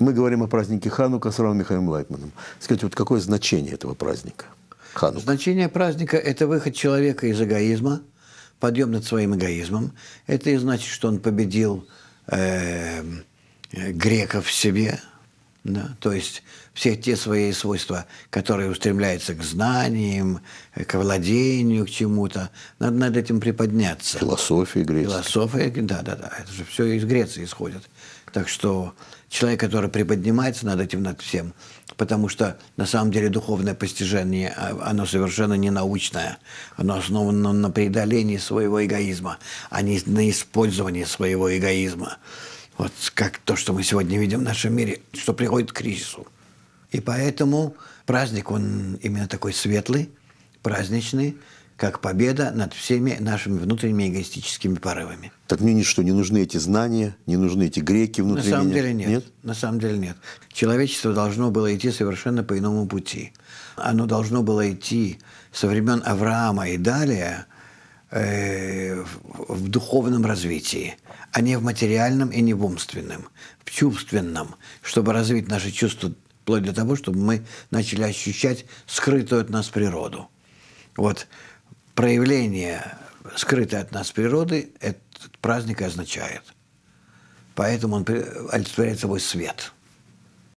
мы говорим о празднике Ханука с Равом Михаилом Лайтманом. Скажите, вот какое значение этого праздника? Ханук. Значение праздника – это выход человека из эгоизма, подъем над своим эгоизмом. Это и значит, что он победил э, э греков в себе, да, то есть все те свои свойства, которые устремляются к знаниям, к владению, к чему-то, надо над этим приподняться. Философия греческая. Философия, да, да, да. Это же все из Греции исходит. Так что человек, который приподнимается над этим, над всем, потому что на самом деле духовное постижение, а, оно совершенно не научное. Оно основано на преодолении своего эгоизма, а не на использовании своего эгоизма. Вот как то, что мы сегодня видим в нашем мире, что приходит к кризису. И поэтому праздник, он именно такой светлый, праздничный, как победа над всеми нашими внутренними эгоистическими порывами. Так мне ничто, не нужны эти знания, не нужны эти греки внутри На самом меня. деле нет. нет. На самом деле нет. Человечество должно было идти совершенно по иному пути. Оно должно было идти со времен Авраама и далее э, в духовном развитии, а не в материальном и не в умственном, в чувственном, чтобы развить наши чувства вплоть до того, чтобы мы начали ощущать скрытую от нас природу. Вот проявление скрытой от нас природы этот праздник означает. Поэтому он олицетворяет собой свет –